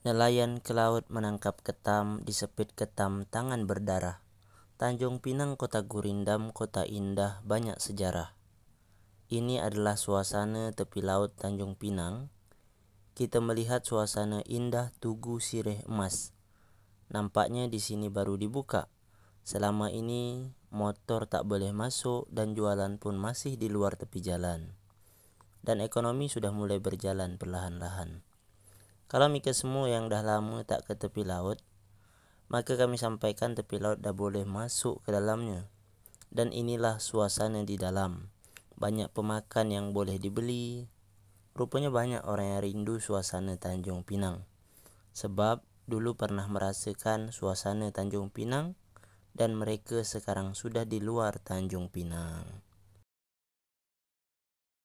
Nelayan ke laut menangkap ketam, disepit ketam tangan berdarah. Tanjung Pinang, Kota Gurindam, Kota Indah, banyak sejarah. Ini adalah suasana tepi laut Tanjung Pinang. Kita melihat suasana indah Tugu Sireh Emas. Nampaknya di sini baru dibuka. Selama ini motor tak boleh masuk dan jualan pun masih di luar tepi jalan. Dan ekonomi sudah mulai berjalan perlahan-lahan. Kalau mereka semua yang dah lama tak ke tepi laut, maka kami sampaikan tepi laut dah boleh masuk ke dalamnya. Dan inilah suasana di dalam. Banyak pemakan yang boleh dibeli. Rupanya banyak orang yang rindu suasana Tanjung Pinang. Sebab dulu pernah merasakan suasana Tanjung Pinang dan mereka sekarang sudah di luar Tanjung Pinang.